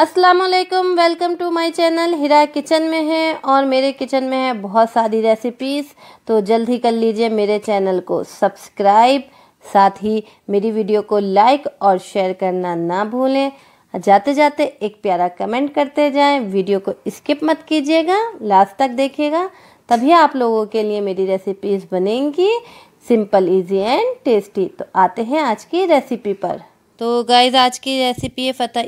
Aslam welcome to my channel Hira kitchen में है और मेरे किचन में है बहुत सारी रेसिपीज़ तो जल्द ही कर लीजिए मेरे चैनल को सब्सक्राइब साथ ही मेरी वीडियो को लाइक और शेयर करना ना भूलें जाते जाते एक प्यारा कमेंट करते जाएं वीडियो को स्किप मत कीजिएगा लास्ट तक देखिएगा तभी आप लोगों के लिए मेरी रेसिपीज़ बनेंगी सिंपल इजी एंड टेस्टी तो आते हैं आज की रेसिपी पर तो गाइज आज की रेसिपी है फतह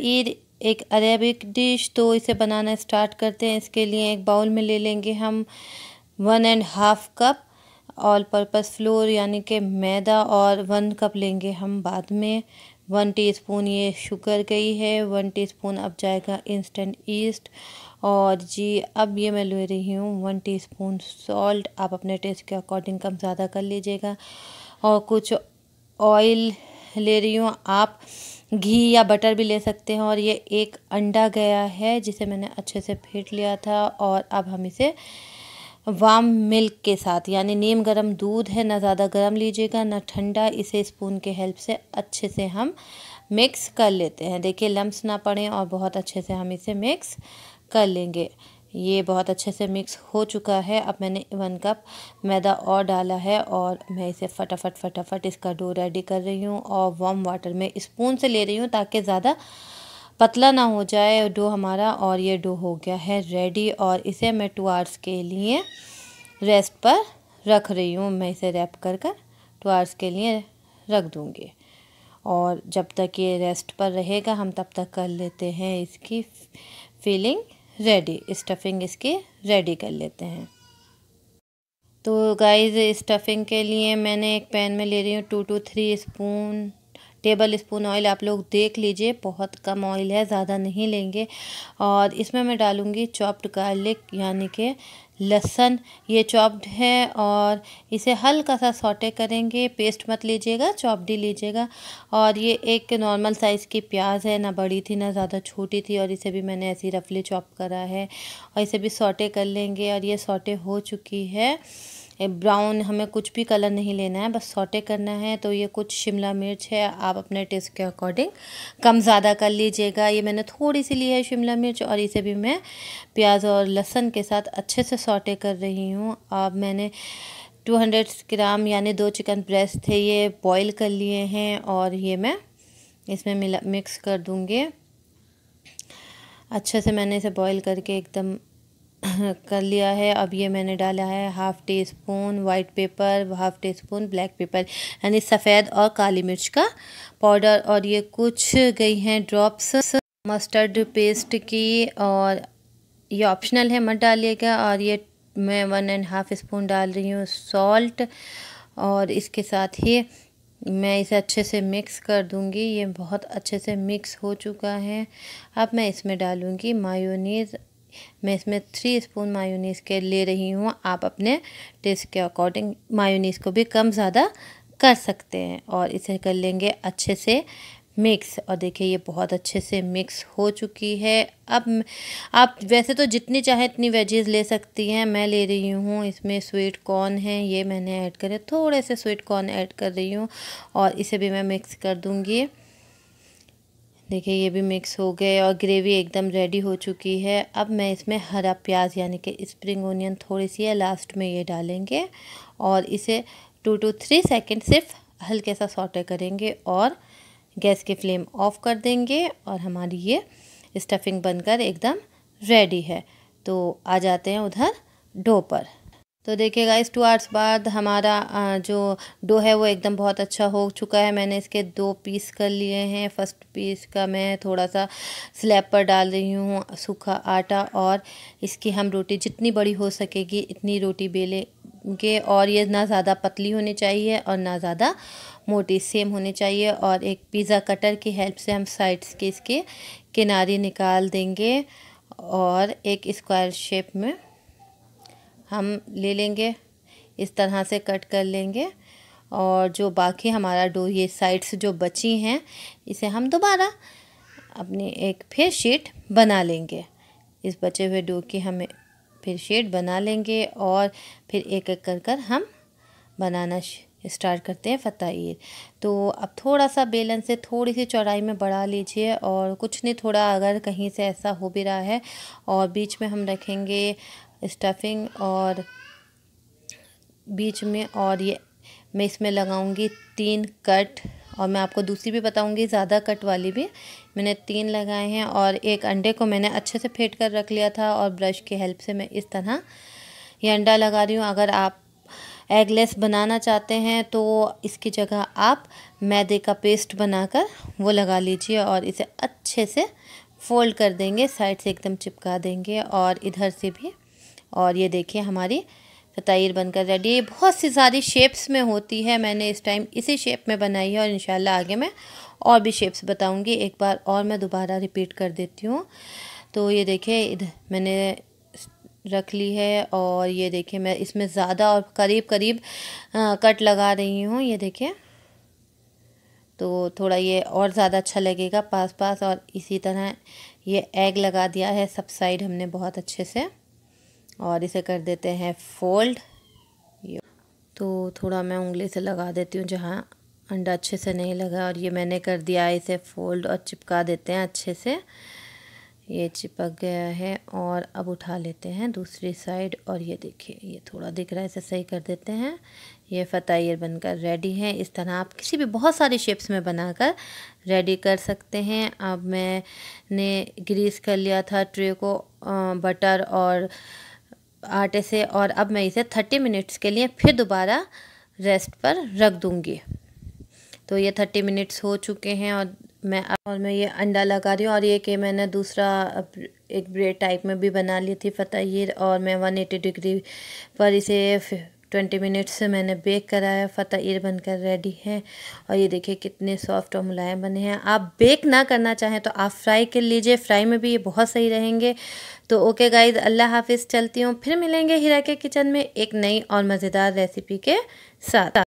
एक अरेबिक डिश तो इसे बनाना स्टार्ट करते हैं इसके लिए एक बाउल में ले लेंगे हम one and half cup all purpose flour यानी कि मैदा और वन कप लेंगे हम बाद में वन टीस्पून ये शुगर गई है वन टीस्पून अब जाएगा इंस्टेंट ईस्ट और जी अब ये मैं ले रही हूँ वन टीस्पून सॉल्ट आप अपने टेस्ट के अकॉर्डिंग कम ज़्यादा कर लीजिएगा और कुछ ऑयल ले रही हूँ आप घी या बटर भी ले सकते हैं और ये एक अंडा गया है जिसे मैंने अच्छे से फेंट लिया था और अब हम इसे वाम मिल्क के साथ यानी नीम गरम दूध है ना ज़्यादा गरम लीजिएगा ना ठंडा इसे स्पून के हेल्प से अच्छे से हम मिक्स कर लेते हैं देखिए लम्स ना पड़े और बहुत अच्छे से हम इसे मिक्स कर लेंगे ये बहुत अच्छे से मिक्स हो चुका है अब मैंने वन कप मैदा और डाला है और मैं इसे फटाफट फटाफट इसका डो रेडी कर रही हूँ और वार्म वाटर में स्पून से ले रही हूँ ताकि ज़्यादा पतला ना हो जाए डो हमारा और ये डो हो गया है रेडी और इसे मैं टू आवर्स के लिए रेस्ट पर रख रही हूँ मैं इसे रैप कर कर टू आवर्स के लिए रख दूँगी और जब तक ये रेस्ट पर रहेगा हम तब तक कर लेते हैं इसकी फीलिंग रेडी स्टफिंग इसकी रेडी कर लेते हैं तो गाइस स्टफिंग के लिए मैंने एक पैन में ले रही हूँ two two three spoon tablespoon oil आप लोग देख लीजिए बहुत कम ऑयल है ज़्यादा नहीं लेंगे और इसमें मैं डालूँगी चॉप्ड गार्लिक यानी कि लहसन ये चॉप्ड है और इसे हल्का सा सॉटे करेंगे पेस्ट मत लीजिएगा चॉप्ड ही लीजिएगा और ये एक नॉर्मल साइज़ की प्याज है ना बड़ी थी ना ज़्यादा छोटी थी और इसे भी मैंने ऐसी रफली चॉप करा है और इसे भी सॉटे कर लेंगे और ये सॉटे हो चुकी है ब्राउन हमें कुछ भी कलर नहीं लेना है बस सॉटे करना है तो ये कुछ शिमला मिर्च है आप अपने टेस्ट के अकॉर्डिंग कम ज़्यादा कर लीजिएगा ये मैंने थोड़ी सी ली है शिमला मिर्च और इसे भी मैं प्याज और लहसुन के साथ अच्छे से सॉटे कर रही हूँ अब मैंने 200 ग्राम यानी दो चिकन ब्रेस्ट थे ये बॉईल कर लिए हैं और ये मैं इसमें मिला मिक्स कर दूँगी अच्छे से मैंने इसे बॉईल करके एकदम कर लिया है अब ये मैंने डाला है half teaspoon white pepper half teaspoon black pepper यानी सफ़ेद और काली मिर्च का पाउडर और ये कुछ गई हैं ड्रॉप्स मस्टर्ड पेस्ट की और ये ऑप्शनल है मत डालिएगा और ये मैं वन एंड हाफ़ स्पून डाल रही हूँ सॉल्ट और इसके साथ ही मैं इसे अच्छे से मिक्स कर दूंगी ये बहुत अच्छे से मिक्स हो चुका है अब मैं इसमें डालूंगी मायोनीज़ मैं इसमें थ्री स्पून मायूनीस के ले रही हूँ आप अपने टेस्ट के अकॉर्डिंग मायूनीस को भी कम ज़्यादा कर सकते हैं और इसे कर लेंगे अच्छे से मिक्स और देखिए ये बहुत अच्छे से मिक्स हो चुकी है अब आप वैसे तो जितनी चाहे इतनी वेजेज ले सकती हैं मैं ले रही हूँ इसमें स्वीट कॉर्न है ये मैंने ऐड करे थोड़े से स्वीट कॉर्न ऐड कर रही हूँ और इसे भी मैं मिक्स कर दूँगी देखिए ये भी मिक्स हो गए और ग्रेवी एकदम रेडी हो चुकी है अब मैं इसमें हरा प्याज यानी कि स्प्रिंग ओनियन थोड़ी सी है लास्ट में ये डालेंगे और इसे टू टू थ्री सेकेंड सिर्फ हल्के सा सॉटे करेंगे और गैस की फ्लेम ऑफ कर देंगे और हमारी ये स्टफिंग बनकर एकदम रेडी है तो आ जाते हैं उधर डो पर तो देखिएगा इस टू आवर्स बाद हमारा जो डो है वो एकदम बहुत अच्छा हो चुका है मैंने इसके दो पीस कर लिए हैं फर्स्ट पीस का मैं थोड़ा सा स्लैब पर डाल रही हूँ सूखा आटा और इसकी हम रोटी जितनी बड़ी हो सकेगी इतनी रोटी बेले के और ये ना ज़्यादा पतली होनी चाहिए और ना ज़्यादा मोटी सेम होनी चाहिए और एक पिज़्ज़ा कटर की हेल्प से हम साइड्स के इसके किनारे निकाल देंगे और एक स्क्वायर शेप में हम ले लेंगे इस तरह से कट कर लेंगे और जो बाकी हमारा डो ये साइड्स जो बची हैं इसे हम दोबारा अपनी एक फिर शीट बना लेंगे इस बचे हुए डो की हम फिर शीट बना लेंगे और फिर एक एक कर कर हम बनाना स्टार्ट करते हैं फतेहर तो अब थोड़ा सा बेलन से थोड़ी सी चौड़ाई में बढ़ा लीजिए और कुछ नहीं थोड़ा अगर कहीं से ऐसा हो भी रहा है और बीच में हम रखेंगे स्टफिंग और बीच में और ये मैं इसमें लगाऊंगी तीन कट और मैं आपको दूसरी भी बताऊंगी ज़्यादा कट वाली भी मैंने तीन लगाए हैं और एक अंडे को मैंने अच्छे से फेंट कर रख लिया था और ब्रश की हेल्प से मैं इस तरह ये अंडा लगा रही हूँ अगर आप एगलेस बनाना चाहते हैं तो इसकी जगह आप मैदे का पेस्ट बनाकर वो लगा लीजिए और इसे अच्छे से फोल्ड कर देंगे साइड से एकदम चिपका देंगे और इधर से भी और ये देखिए हमारी तताइर बनकर रेडी बहुत सी सारी शेप्स में होती है मैंने इस टाइम इसी शेप में बनाई है और इन आगे मैं और भी शेप्स बताऊँगी एक बार और मैं दोबारा रिपीट कर देती हूँ तो ये देखिए इधर मैंने रख ली है और ये देखिए मैं इसमें ज़्यादा और करीब करीब आ, कट लगा रही हूँ ये देखिए तो थोड़ा ये और ज़्यादा अच्छा लगेगा पास पास और इसी तरह ये एग लगा दिया है सब साइड हमने बहुत अच्छे से और इसे कर देते हैं फोल्ड तो थोड़ा मैं उंगली से लगा देती हूँ जहाँ अंडा अच्छे से नहीं लगा और ये मैंने कर दिया है इसे फोल्ड और चिपका देते हैं अच्छे से ये चिपक गया है और अब उठा लेते हैं दूसरी साइड और ये देखिए ये थोड़ा दिख रहा है इसे सही कर देते हैं ये फताइर बनकर रेडी है इस तरह आप किसी भी बहुत सारी शेप्स में बनाकर रेडी कर सकते हैं अब मैंने ग्रीस कर लिया था ट्रे को बटर और आटे से और अब मैं इसे थर्टी मिनट्स के लिए फिर दोबारा रेस्ट पर रख दूँगी तो ये थर्टी मिनट्स हो चुके हैं और मैं और मैं ये अंडा लगा रही हूँ और ये कि मैंने दूसरा एक ब्रेड टाइप में भी बना ली थी फतेहर और मैं वन एटी डिग्री पर इसे ट्वेंटी मिनट्स से मैंने बेक कराया ईर बनकर रेडी है और ये देखिए कितने सॉफ्ट और मुलायम बने हैं आप बेक ना करना चाहें तो आप फ्राई कर लीजिए फ्राई में भी ये बहुत सही रहेंगे तो ओके गाइज अल्लाह हाफिज़ चलती हूँ फिर मिलेंगे हीरा के किचन में एक नई और मज़ेदार रेसिपी के साथ